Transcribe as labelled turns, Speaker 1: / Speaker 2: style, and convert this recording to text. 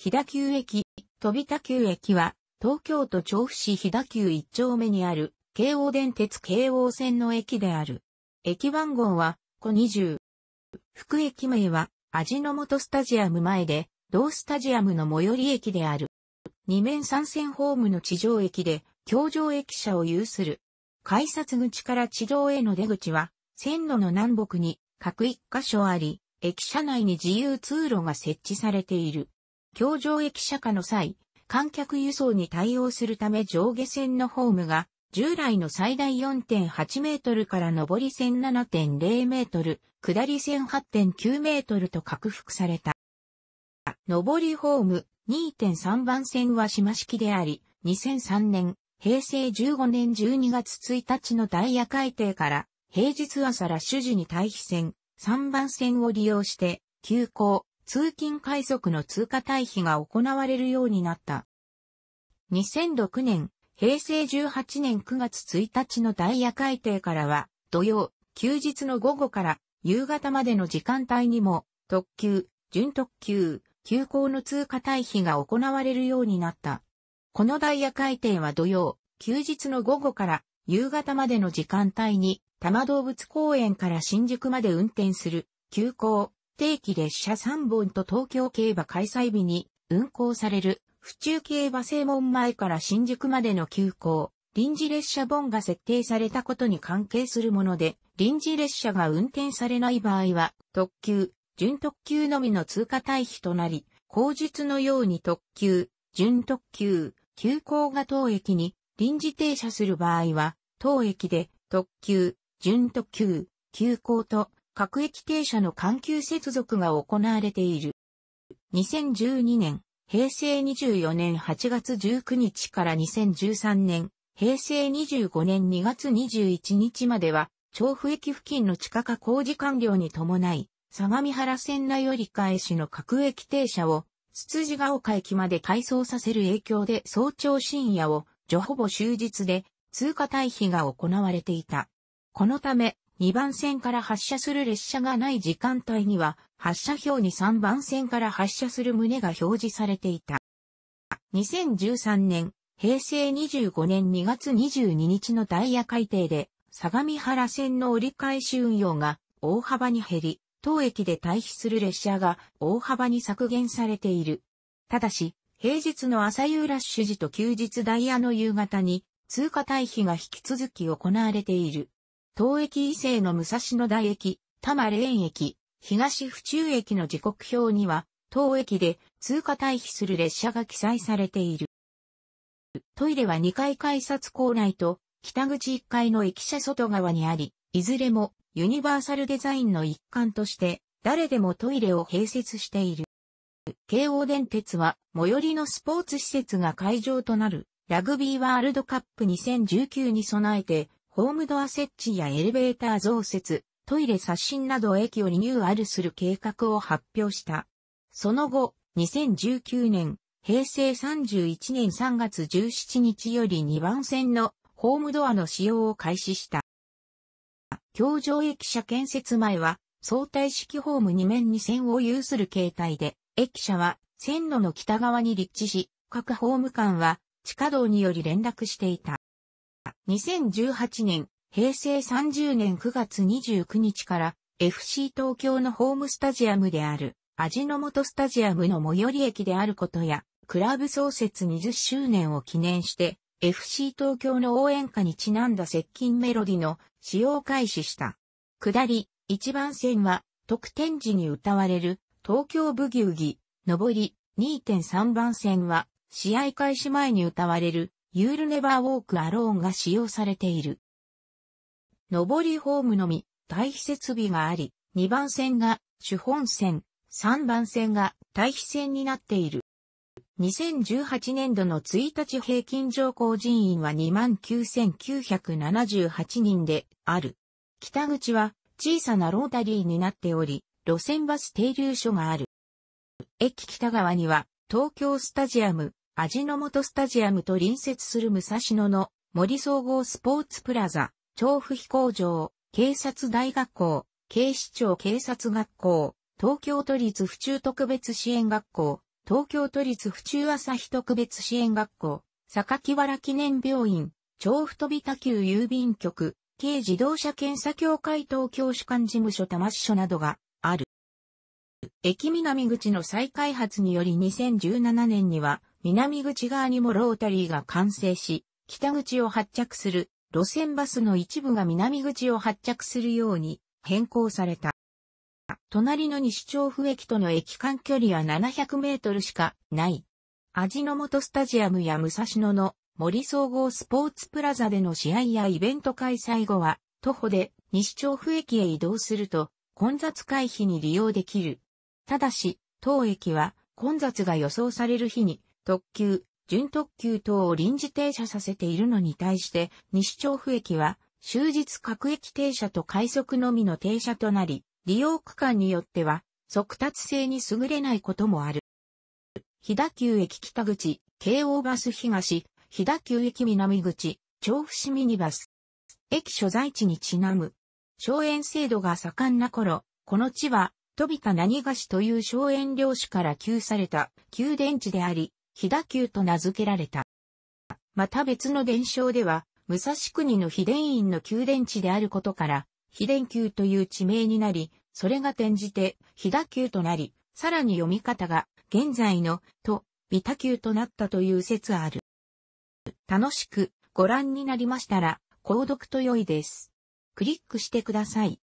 Speaker 1: 飛騨急駅、飛田急駅は、東京都調布市飛騨急一丁目にある、京王電鉄京王線の駅である。駅番号は、小20。副駅名は、味の素スタジアム前で、同スタジアムの最寄り駅である。二面三線ホームの地上駅で、京上駅舎を有する。改札口から地上への出口は、線路の南北に各一箇所あり、駅舎内に自由通路が設置されている。京上駅釈迦の際、観客輸送に対応するため上下線のホームが、従来の最大4.8メートルから上り線7.0メートル、下り線8.9メートルと拡幅された。上りホーム2.3番線は島式であり、2003年、平成15年12月1日のダイヤ改定から、平日朝ら主事に対比線3番線を利用して、急行、通勤快速の通過退避が行われるようになった。2006年、平成18年9月1日のダイヤ改定からは、土曜、休日の午後から夕方までの時間帯にも、特急、準特急、急行の通過退避が行われるようになった。このダイヤ改定は土曜、休日の午後から夕方までの時間帯に、多摩動物公園から新宿まで運転する、急行、定期列車3本と東京競馬開催日に運行される府中競馬正門前から新宿までの急行、臨時列車本が設定されたことに関係するもので、臨時列車が運転されない場合は、特急、準特急のみの通過対比となり、後述のように特急、準特急、急行が当駅に臨時停車する場合は、当駅で特急、準特急、急行と各駅停車の環球接続が行われている。2012年、平成24年8月19日から2013年、平成25年2月21日までは、調布駅付近の地下化工事完了に伴い、相模原線内折り返しの各駅停車を、筒子が丘駅まで改装させる影響で早朝深夜を、除ほぼ終日で、通過退避が行われていた。このため、2番線から発車する列車がない時間帯には、発車表に3番線から発車する旨が表示されていた。2013年、平成25年2月22日のダイヤ改定で、相模原線の折り返し運用が大幅に減り、当駅で退避する列車が大幅に削減されている。ただし、平日の朝夕ラッシュ時と休日ダイヤの夕方に、通過退避が引き続き行われている。東駅伊勢の武蔵野台駅、多摩霊園駅、東府中駅の時刻表には、当駅で通過退避する列車が記載されている。トイレは2階改札構内と北口1階の駅舎外側にあり、いずれもユニバーサルデザインの一環として誰でもトイレを併設している。京王電鉄は最寄りのスポーツ施設が会場となるラグビーワールドカップ2019に備えてホームドア設置やエレベーター増設、トイレ刷新など駅をリニューアルする計画を発表した。その後、2019年、平成31年3月17日より2番線のホームドアの使用を開始した。京上駅舎建設前は相対式ホーム2面に線を有する形態で、駅舎は線路の北側に立地し、各ホーム間は地下道により連絡していた。2018年、平成30年9月29日から FC 東京のホームスタジアムである味の素スタジアムの最寄り駅であることや、クラブ創設20周年を記念して、FC 東京の応援歌にちなんだ接近メロディの使用開始した。下り、1番線は、特典時に歌われる、東京ブギウギ、上り、2.3番線は、試合開始前に歌われる、ユールネバーウォークアローンが使用されている。上りホームのみ、退避設備があり、2番線が主本線、3番線が退避線になっている。2018年度の1日平均乗降人員は29,978人である。北口は小さなロータリーになっており、路線バス停留所がある。駅北側には東京スタジアム、味の素スタジアムと隣接する武蔵野の森総合スポーツプラザ、調布飛行場、警察大学校、警視庁警察学校、東京都立府中特別支援学校、東京都立府中朝日特別支援学校、榊原記念病院、調布飛田急郵便局、軽自動車検査協会東京主管事務所多摩支所などがある。駅南口の再開発により2017年には南口側にもロータリーが完成し、北口を発着する路線バスの一部が南口を発着するように変更された。隣の西調布駅との駅間距離は700メートルしかない。味の素スタジアムや武蔵野の森総合スポーツプラザでの試合やイベント開催後は徒歩で西調布駅へ移動すると混雑回避に利用できる。ただし、当駅は混雑が予想される日に特急、準特急等を臨時停車させているのに対して、西調布駅は、終日各駅停車と快速のみの停車となり、利用区間によっては、速達性に優れないこともある。飛騨急駅北口、京王バス東、飛騨急駅南口、調布市ミニバス。駅所在地にちなむ。荘園制度が盛んな頃、この地は、飛びた何菓子という荘園領主から給された、宮電池であり、飛騨宮と名付けられた。また別の伝承では、武蔵国の秘伝院の宮殿地であることから、秘伝宮という地名になり、それが転じて、飛騨宮となり、さらに読み方が、現在の、と、ビタ宮となったという説ある。楽しく、ご覧になりましたら、購読と良いです。クリックしてください。